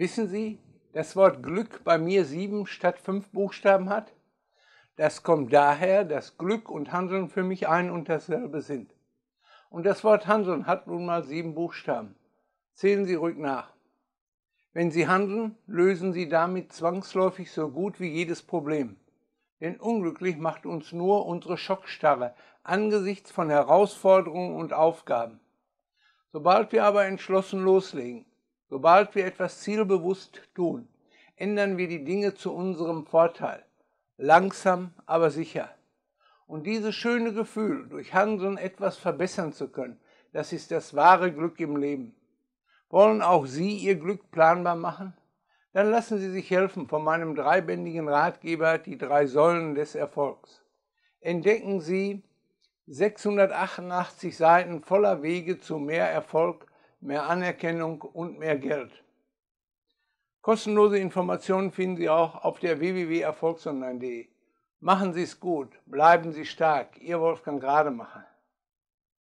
Wissen Sie, das Wort Glück bei mir sieben statt fünf Buchstaben hat? Das kommt daher, dass Glück und Handeln für mich ein und dasselbe sind. Und das Wort Handeln hat nun mal sieben Buchstaben. Zählen Sie ruhig nach. Wenn Sie handeln, lösen Sie damit zwangsläufig so gut wie jedes Problem. Denn unglücklich macht uns nur unsere Schockstarre angesichts von Herausforderungen und Aufgaben. Sobald wir aber entschlossen loslegen, Sobald wir etwas zielbewusst tun, ändern wir die Dinge zu unserem Vorteil. Langsam, aber sicher. Und dieses schöne Gefühl, durch Handeln etwas verbessern zu können, das ist das wahre Glück im Leben. Wollen auch Sie Ihr Glück planbar machen? Dann lassen Sie sich helfen von meinem dreibändigen Ratgeber Die drei Säulen des Erfolgs. Entdecken Sie 688 Seiten voller Wege zu mehr Erfolg mehr Anerkennung und mehr Geld. Kostenlose Informationen finden Sie auch auf der www.erfolgsonline.de. Machen Sie es gut, bleiben Sie stark, Ihr Wolfgang Rademacher.